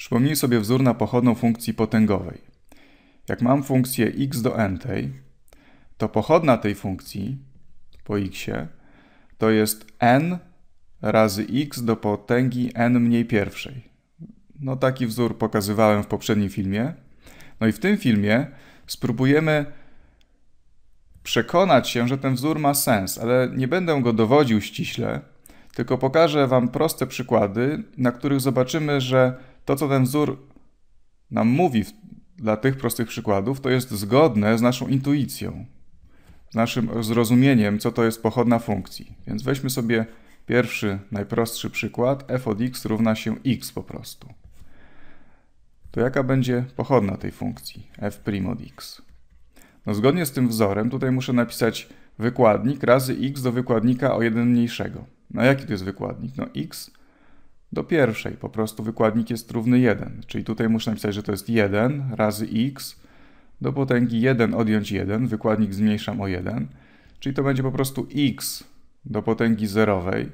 Przypomnij sobie wzór na pochodną funkcji potęgowej. Jak mam funkcję x do n tej, to pochodna tej funkcji po x to jest n razy x do potęgi n mniej pierwszej. No taki wzór pokazywałem w poprzednim filmie. No i w tym filmie spróbujemy przekonać się, że ten wzór ma sens, ale nie będę go dowodził ściśle, tylko pokażę Wam proste przykłady, na których zobaczymy, że to, co ten wzór nam mówi dla tych prostych przykładów, to jest zgodne z naszą intuicją, z naszym zrozumieniem, co to jest pochodna funkcji. Więc weźmy sobie pierwszy, najprostszy przykład. f od x równa się x po prostu. To jaka będzie pochodna tej funkcji f' od x? No zgodnie z tym wzorem tutaj muszę napisać wykładnik razy x do wykładnika o jeden mniejszego. No jaki to jest wykładnik? No x do pierwszej. Po prostu wykładnik jest równy 1, czyli tutaj muszę napisać, że to jest 1 razy x do potęgi 1 odjąć 1, wykładnik zmniejszam o 1, czyli to będzie po prostu x do potęgi zerowej,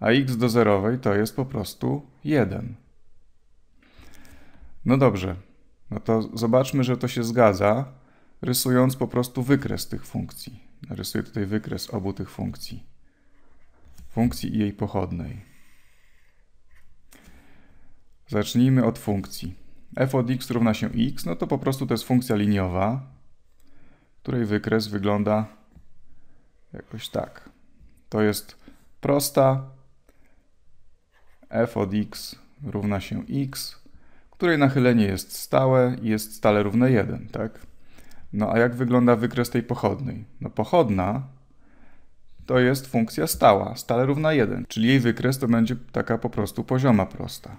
a x do zerowej to jest po prostu 1. No dobrze, no to zobaczmy, że to się zgadza, rysując po prostu wykres tych funkcji. Rysuję tutaj wykres obu tych funkcji. Funkcji i jej pochodnej. Zacznijmy od funkcji. f od x równa się x, no to po prostu to jest funkcja liniowa, której wykres wygląda jakoś tak. To jest prosta f od x równa się x, której nachylenie jest stałe i jest stale równe 1, tak? No a jak wygląda wykres tej pochodnej? No pochodna to jest funkcja stała, stale równa 1, czyli jej wykres to będzie taka po prostu pozioma prosta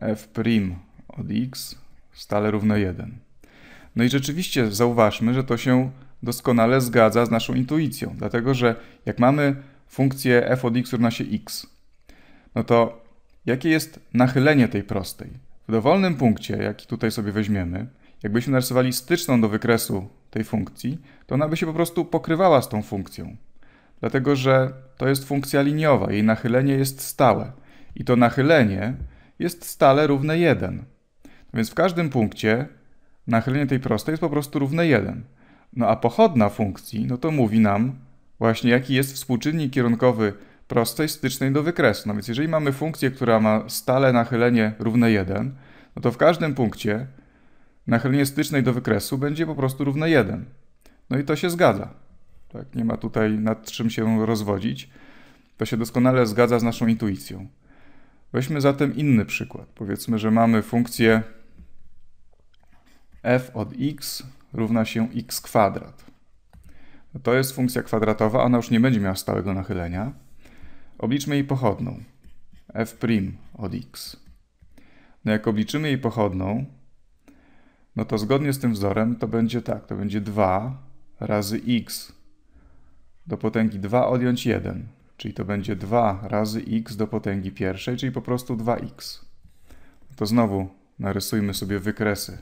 f' od x stale równe 1. No i rzeczywiście zauważmy, że to się doskonale zgadza z naszą intuicją, dlatego że jak mamy funkcję f od x równa się x, no to jakie jest nachylenie tej prostej? W dowolnym punkcie, jaki tutaj sobie weźmiemy, jakbyśmy narysowali styczną do wykresu tej funkcji, to ona by się po prostu pokrywała z tą funkcją. Dlatego, że to jest funkcja liniowa, jej nachylenie jest stałe. I to nachylenie jest stale równe 1. Więc w każdym punkcie nachylenie tej prostej jest po prostu równe 1. No a pochodna funkcji, no to mówi nam właśnie jaki jest współczynnik kierunkowy prostej stycznej do wykresu. No więc jeżeli mamy funkcję, która ma stale nachylenie równe 1, no to w każdym punkcie nachylenie stycznej do wykresu będzie po prostu równe 1. No i to się zgadza. Tak, nie ma tutaj nad czym się rozwodzić. To się doskonale zgadza z naszą intuicją. Weźmy zatem inny przykład. Powiedzmy, że mamy funkcję f od x równa się x kwadrat. To jest funkcja kwadratowa, ona już nie będzie miała stałego nachylenia. Obliczmy jej pochodną, f' od x. No jak obliczymy jej pochodną, no to zgodnie z tym wzorem to będzie tak, to będzie 2 razy x do potęgi 2 odjąć 1 czyli to będzie 2 razy x do potęgi pierwszej, czyli po prostu 2x. To znowu narysujmy sobie wykresy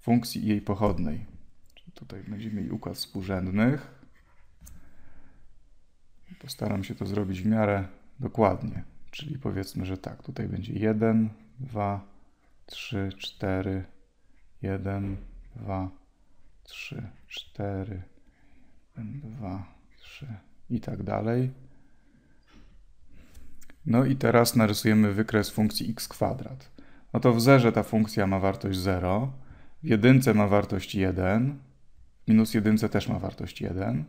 funkcji i jej pochodnej. Czyli tutaj będziemy mieli układ współrzędnych. Postaram się to zrobić w miarę dokładnie. Czyli powiedzmy, że tak, tutaj będzie 1, 2, 3, 4, 1, 2, 3, 4, 1, 2, 3 i tak dalej. No i teraz narysujemy wykres funkcji x kwadrat. No to w zerze ta funkcja ma wartość 0, w jedynce ma wartość 1, minus jedynce też ma wartość 1,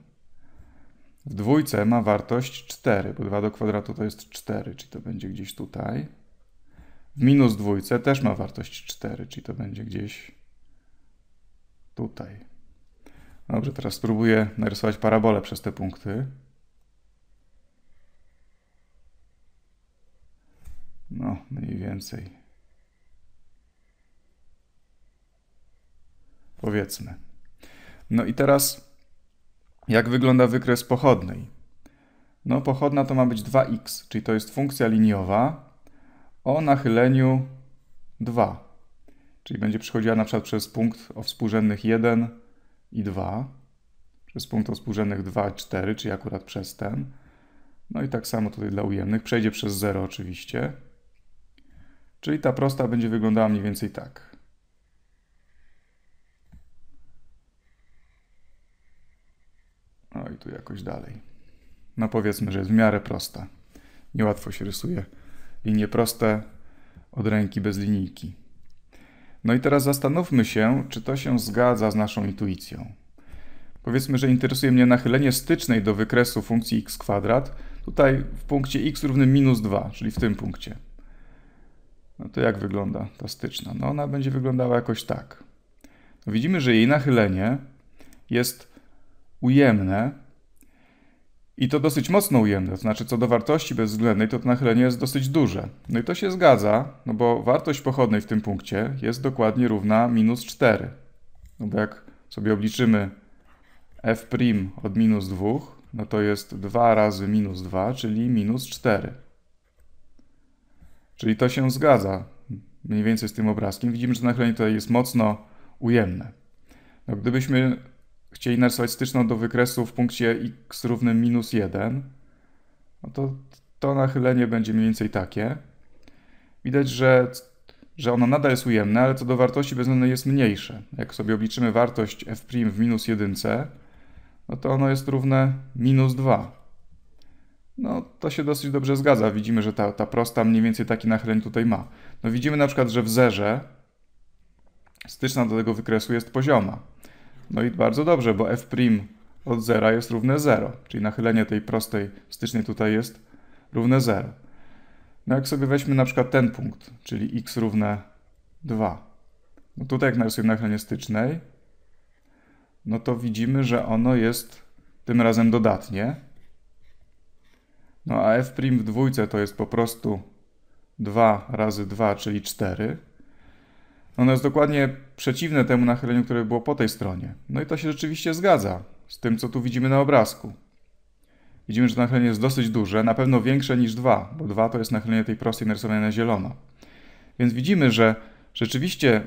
w dwójce ma wartość 4, bo 2 do kwadratu to jest 4, czyli to będzie gdzieś tutaj. W minus dwójce też ma wartość 4, czyli to będzie gdzieś tutaj. Dobrze, teraz spróbuję narysować parabolę przez te punkty. No, mniej no więcej. Powiedzmy. No i teraz, jak wygląda wykres pochodnej? No, pochodna to ma być 2x, czyli to jest funkcja liniowa o nachyleniu 2. Czyli będzie przechodziła na przykład przez punkt o współrzędnych 1 i 2, przez punkt o współrzędnych 2 4, czyli akurat przez ten. No i tak samo tutaj dla ujemnych. Przejdzie przez 0 oczywiście. Czyli ta prosta będzie wyglądała mniej więcej tak. No i tu jakoś dalej. No powiedzmy, że jest w miarę prosta. Niełatwo się rysuje linie proste od ręki bez linijki. No i teraz zastanówmy się, czy to się zgadza z naszą intuicją. Powiedzmy, że interesuje mnie nachylenie stycznej do wykresu funkcji x kwadrat, tutaj w punkcie x równym minus 2, czyli w tym punkcie. No to jak wygląda ta styczna? No ona będzie wyglądała jakoś tak. widzimy, że jej nachylenie jest ujemne i to dosyć mocno ujemne. To znaczy, co do wartości bezwzględnej, to, to nachylenie jest dosyć duże. No i to się zgadza, no bo wartość pochodnej w tym punkcie jest dokładnie równa minus 4. No bo jak sobie obliczymy f' od minus 2, no to jest 2 razy minus 2, czyli minus 4. Czyli to się zgadza mniej więcej z tym obrazkiem. Widzimy, że nachylenie tutaj jest mocno ujemne. No, gdybyśmy chcieli narysować styczną do wykresu w punkcie x równym minus 1, no to to nachylenie będzie mniej więcej takie. Widać, że, że ono nadal jest ujemne, ale co do wartości bezwzględnej jest mniejsze. Jak sobie obliczymy wartość f' w minus 1, no to ono jest równe minus 2. No, to się dosyć dobrze zgadza. Widzimy, że ta, ta prosta mniej więcej taki nachyleń tutaj ma. No widzimy na przykład, że w zerze styczna do tego wykresu jest pozioma. No i bardzo dobrze, bo f' od zera jest równe 0, czyli nachylenie tej prostej stycznej tutaj jest równe 0. No jak sobie weźmy na przykład ten punkt, czyli x równe 2. No tutaj jak narysujemy nachylenie stycznej, no to widzimy, że ono jest tym razem dodatnie, no a f' w dwójce to jest po prostu 2 razy 2, czyli 4. Ono jest dokładnie przeciwne temu nachyleniu, które było po tej stronie. No i to się rzeczywiście zgadza z tym, co tu widzimy na obrazku. Widzimy, że nachylenie jest dosyć duże, na pewno większe niż 2, bo 2 to jest nachylenie tej prostej narysowanej na zielono. Więc widzimy, że rzeczywiście,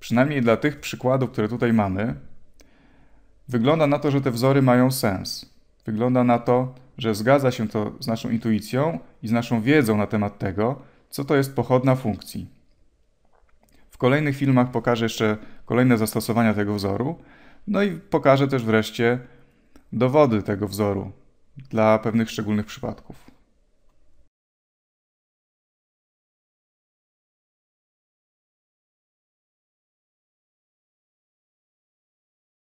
przynajmniej dla tych przykładów, które tutaj mamy, wygląda na to, że te wzory mają sens. Wygląda na to, że zgadza się to z naszą intuicją i z naszą wiedzą na temat tego, co to jest pochodna funkcji. W kolejnych filmach pokażę jeszcze kolejne zastosowania tego wzoru, no i pokażę też wreszcie dowody tego wzoru dla pewnych szczególnych przypadków.